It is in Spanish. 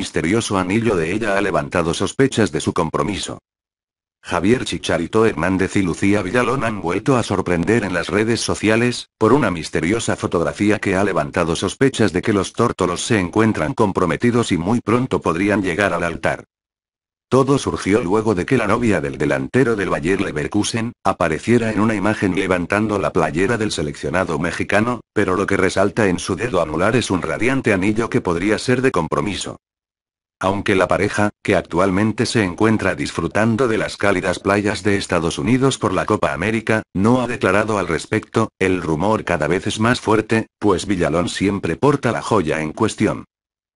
misterioso anillo de ella ha levantado sospechas de su compromiso. Javier Chicharito Hernández y Lucía Villalón han vuelto a sorprender en las redes sociales, por una misteriosa fotografía que ha levantado sospechas de que los tórtolos se encuentran comprometidos y muy pronto podrían llegar al altar. Todo surgió luego de que la novia del delantero del Bayer Leverkusen, apareciera en una imagen levantando la playera del seleccionado mexicano, pero lo que resalta en su dedo anular es un radiante anillo que podría ser de compromiso. Aunque la pareja, que actualmente se encuentra disfrutando de las cálidas playas de Estados Unidos por la Copa América, no ha declarado al respecto, el rumor cada vez es más fuerte, pues Villalón siempre porta la joya en cuestión.